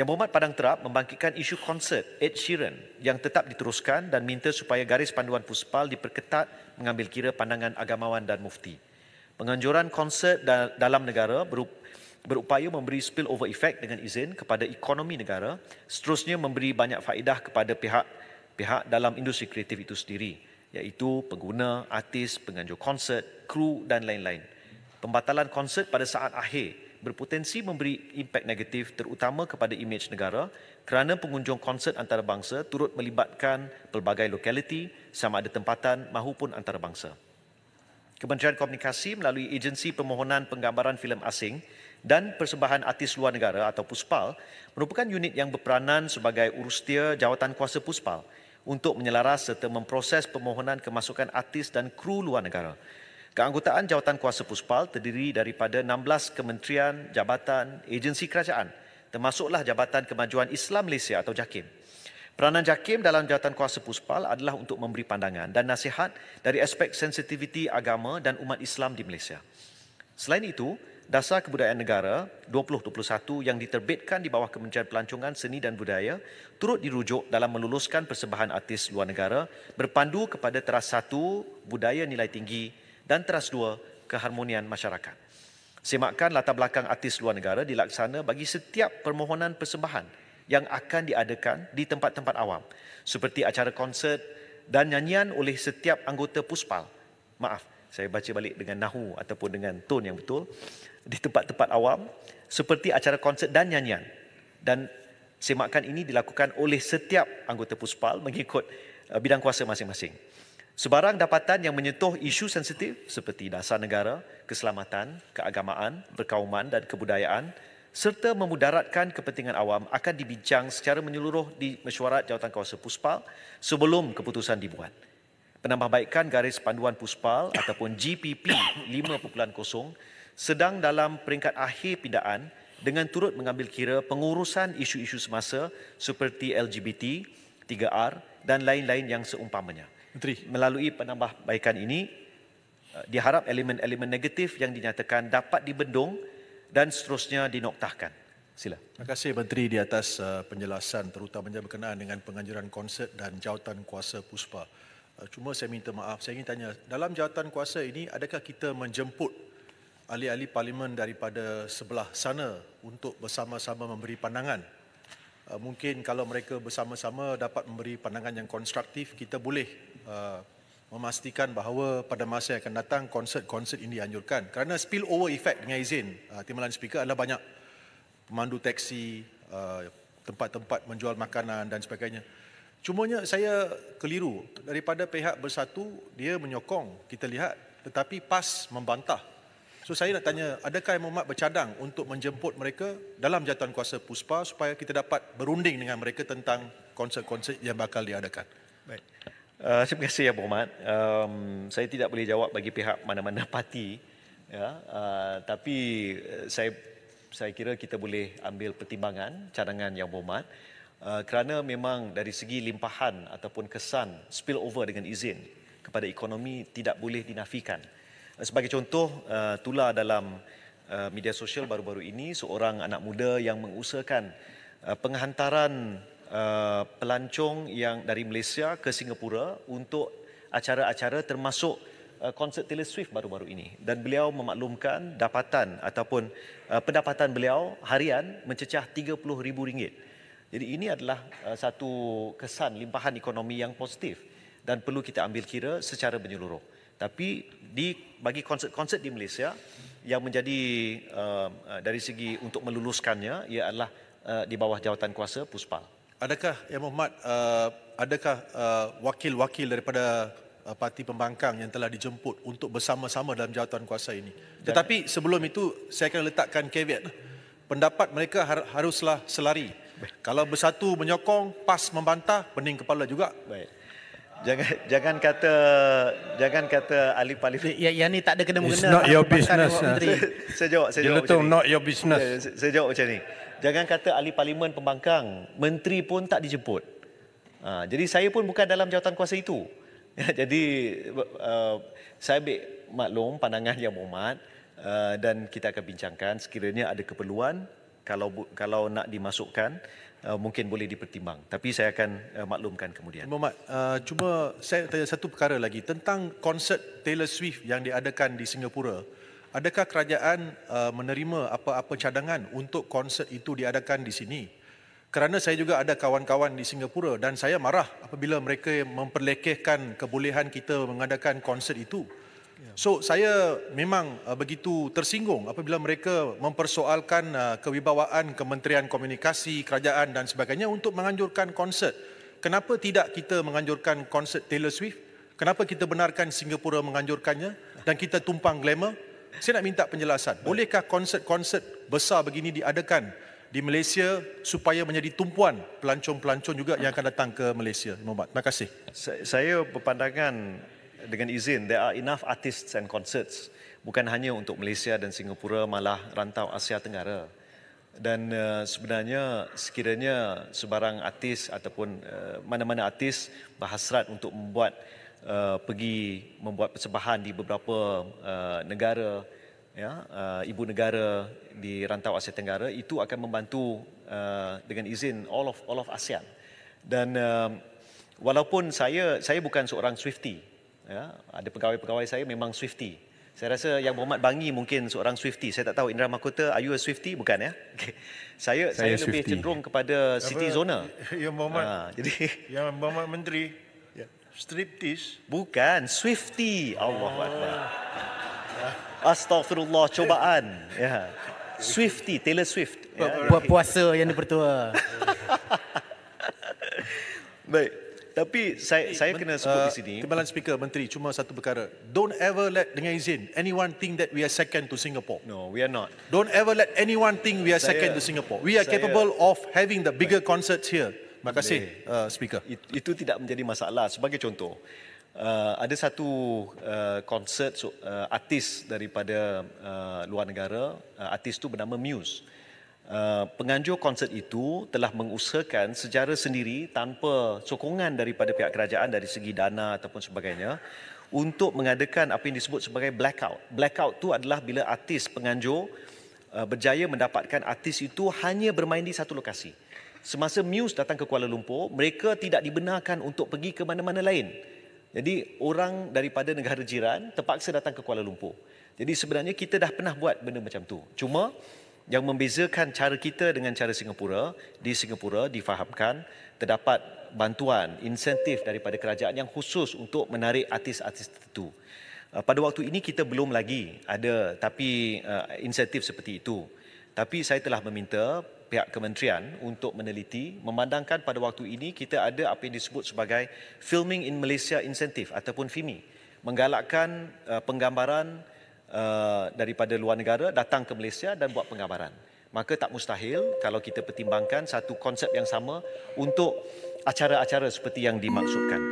Yang berhormat Padang Terap membangkitkan isu konsert Ed Sheeran yang tetap diteruskan dan minta supaya garis panduan Puspal diperketat mengambil kira pandangan agamawan dan mufti. Penganjuran konsert dalam negara berupaya memberi spillover effect dengan izin kepada ekonomi negara seterusnya memberi banyak faedah kepada pihak pihak dalam industri kreatif itu sendiri iaitu pengguna, artis, penganjur konsert, kru dan lain-lain. Pembatalan konsert pada saat akhir berpotensi memberi impak negatif terutama kepada imej negara kerana pengunjung konsert antarabangsa turut melibatkan pelbagai lokaliti sama ada tempatan maupun antarabangsa. Kementerian Komunikasi melalui Agensi Permohonan Penggambaran Filem Asing dan Persembahan Artis Luar Negara atau PUSPAL merupakan unit yang berperanan sebagai urus urustia jawatan kuasa PUSPAL untuk menyelaras serta memproses permohonan kemasukan artis dan kru luar negara Keanggotaan jawatan kuasa Puspal terdiri daripada 16 kementerian, jabatan, agensi kerajaan termasuklah Jabatan Kemajuan Islam Malaysia atau JAKIM. Peranan JAKIM dalam jawatan kuasa Puspal adalah untuk memberi pandangan dan nasihat dari aspek sensitiviti agama dan umat Islam di Malaysia. Selain itu, Dasar Kebudayaan Negara 2021 yang diterbitkan di bawah Kementerian Pelancongan Seni dan Budaya turut dirujuk dalam meluluskan persembahan artis luar negara berpandu kepada teras satu budaya nilai tinggi dan teras dua keharmonian masyarakat. Semakkan latar belakang artis luar negara dilaksana bagi setiap permohonan persembahan yang akan diadakan di tempat-tempat awam seperti acara konsert dan nyanyian oleh setiap anggota puspal. Maaf, saya baca balik dengan nahu ataupun dengan tone yang betul. Di tempat-tempat awam seperti acara konsert dan nyanyian dan semakkan ini dilakukan oleh setiap anggota puspal mengikut eh, bidang kuasa masing-masing. Sebarang dapatan yang menyentuh isu sensitif seperti dasar negara, keselamatan, keagamaan, berkauman dan kebudayaan serta memudaratkan kepentingan awam akan dibincang secara menyeluruh di mesyuarat kawasan PUSPAL sebelum keputusan dibuat. Penambahbaikan garis panduan PUSPAL ataupun GPP 5.0 sedang dalam peringkat akhir pindaan dengan turut mengambil kira pengurusan isu-isu semasa seperti LGBT, 3R dan lain-lain yang seumpamanya. Menteri. melalui penambahbaikan ini uh, diharap elemen-elemen negatif yang dinyatakan dapat dibendung dan seterusnya dinoktahkan. Sila. Terima kasih Menteri di atas uh, penjelasan terutamanya berkenaan dengan penganjuran konsert dan jawatan kuasa PUSPA. Uh, cuma saya minta maaf, saya ingin tanya dalam jawatan kuasa ini adakah kita menjemput ahli-ahli parlimen daripada sebelah sana untuk bersama-sama memberi pandangan Eh, mungkin kalau mereka bersama-sama dapat memberi pandangan yang konstruktif, kita boleh uh, memastikan bahawa pada masa yang akan datang konsert-konsert ini dianjurkan. Kerana over effect dengan izin uh, Timbalan Speaker adalah banyak pemandu teksi, uh, tempat-tempat menjual makanan dan sebagainya. Cumanya saya keliru daripada pihak bersatu dia menyokong kita lihat tetapi PAS membantah So saya nak tanya, adakah Muhammad bercadang untuk menjemput mereka dalam jawatan kuasa PUSPA supaya kita dapat berunding dengan mereka tentang konsep-konsep yang bakal diadakan? Baik. Uh, terima kasih ya Muhammad. Um, saya tidak boleh jawab bagi pihak mana-mana parti. Ya, uh, tapi uh, saya saya kira kita boleh ambil pertimbangan cadangan yang Muhammad. Uh, kerana memang dari segi limpahan ataupun kesan spillover dengan izin kepada ekonomi tidak boleh dinafikan. Eh, sebagai contoh, eh, tular dalam eh, media sosial baru-baru ini seorang anak muda yang mengusahakan penghantaran pelancong yang dari Malaysia ke Singapura untuk acara-acara termasuk konsert Taylor Swift baru-baru ini dan beliau memaklumkan dapatan ataupun pendapatan beliau harian mencecah RM30,000. Jadi ini adalah satu kesan limpahan ekonomi yang positif dan perlu kita ambil kira secara menyeluruh tapi di bagi konsert-konsert di Malaysia yang menjadi um, uh, dari segi untuk meluluskannya ia adalah uh, di bawah jawatan kuasa Puspal. Adakah ya Muhammad uh, adakah uh, wakil-wakil daripada uh, parti pembangkang yang telah dijemput untuk bersama-sama dalam jawatan kuasa ini? Tetapi Dan, sebelum itu saya akan letakkan caveat. Pendapat mereka har- haruslah selari. Baik. Kalau bersatu menyokong, PAS membantah, pening kepala juga. Baik. Jangan jangan kata jangan kata ahli parlimen. Ya, yang ni tak ada kena mengena. It's eh. not your business. Ha? saya jawab, saya jawab. Macam not your business. Saya, saya jawab macam ni. Jangan kata ahli parlimen pembangkang, menteri pun tak dijemput. Ha, jadi saya pun bukan dalam jawatan kuasa itu. jadi uh, saya ambil maklum pandangan yang berhormat uh, dan kita akan bincangkan sekiranya ada keperluan kalau kalau nak dimasukkan Eh, mungkin boleh dipertimbang. Tapi saya akan uh, maklumkan kemudian. Muhammad, uh, eh, cuma saya tanya satu perkara lagi tentang konsert Taylor Swift yang diadakan di Singapura. Adakah kerajaan uh, menerima apa-apa cadangan untuk konsert itu diadakan di sini? Kerana saya juga ada kawan-kawan di Singapura dan saya marah apabila mereka memperlekehkan kebolehan kita mengadakan konsert itu. So saya memang uh, begitu tersinggung apabila mereka mempersoalkan uh, kewibawaan Kementerian Komunikasi, Kerajaan dan sebagainya untuk menganjurkan konsert. Kenapa tidak kita menganjurkan konsert Taylor Swift? Kenapa kita benarkan Singapura menganjurkannya dan kita tumpang glamour? Saya nak minta penjelasan. Bolehkah konsert-konsert besar begini diadakan di Malaysia supaya menjadi tumpuan pelancong-pelancong juga yang akan datang ke Malaysia? Terima kasih. Saya berpandangan dengan izin, there are enough artists and concerts. Bukan hanya untuk Malaysia dan Singapura, malah rantau Asia Tenggara. Dan uh, sebenarnya sekiranya sebarang artis ataupun eh, mana-mana uh, artis berhasrat untuk membuat Uh, pergi membuat persembahan di beberapa uh, negara ya uh, ibu negara di rantau Asia Tenggara itu akan membantu uh, dengan izin all of all of ASEAN dan uh, walaupun saya saya bukan seorang Swiftie ya ada pegawai-pegawai saya memang swifty saya rasa yang Muhammad Bangi mungkin seorang swifty saya tak tahu Indra Mahkota are you a swifty bukan ya okay. saya saya, saya lebih cenderung kepada Apa, city zoner yang Muhammad ha, jadi yang Muhammad menteri ya striptis bukan swifty Allah oh. Ah. Astaghfirullah cobaan ya swifty Taylor Swift yeah. buat ya, puasa yang dipertua baik tapi saya saya kena sebut uh, di sini. Timbalan speaker menteri cuma satu perkara. Don't ever let dengan izin anyone think that we are second to Singapore. No, we are not. Don't ever let anyone think we are saya, second to Singapore. We are saya, capable of having the bigger right. concerts here. Terima kasih uh, speaker. It, itu tidak menjadi masalah. Sebagai contoh, uh, ada satu konsert uh, uh, artis daripada uh, luar negara. Uh, artis itu bernama Muse. Uh, penganjur konsert itu telah mengusahakan secara sendiri tanpa sokongan daripada pihak kerajaan dari segi dana ataupun sebagainya untuk mengadakan apa yang disebut sebagai blackout. Blackout itu adalah bila artis penganjur uh, berjaya mendapatkan artis itu hanya bermain di satu lokasi. Semasa Muse datang ke Kuala Lumpur, mereka tidak dibenarkan untuk pergi ke mana-mana lain. Jadi orang daripada negara jiran terpaksa datang ke Kuala Lumpur. Jadi sebenarnya kita dah pernah buat benda macam tu. Cuma yang membezakan cara kita dengan cara Singapura di Singapura difahamkan terdapat bantuan insentif daripada kerajaan yang khusus untuk menarik artis-artis tertentu. Ah, pada waktu ini kita belum lagi ada tapi uh, insentif seperti itu. Tapi saya telah meminta pihak kementerian untuk meneliti memandangkan pada waktu ini kita ada apa yang disebut sebagai Filming in Malaysia Incentive ataupun FIMI menggalakkan uh, penggambaran Eh, daripada luar negara datang ke Malaysia dan buat penggambaran, Maka tak mustahil kalau kita pertimbangkan satu konsep yang sama untuk acara-acara seperti yang dimaksudkan.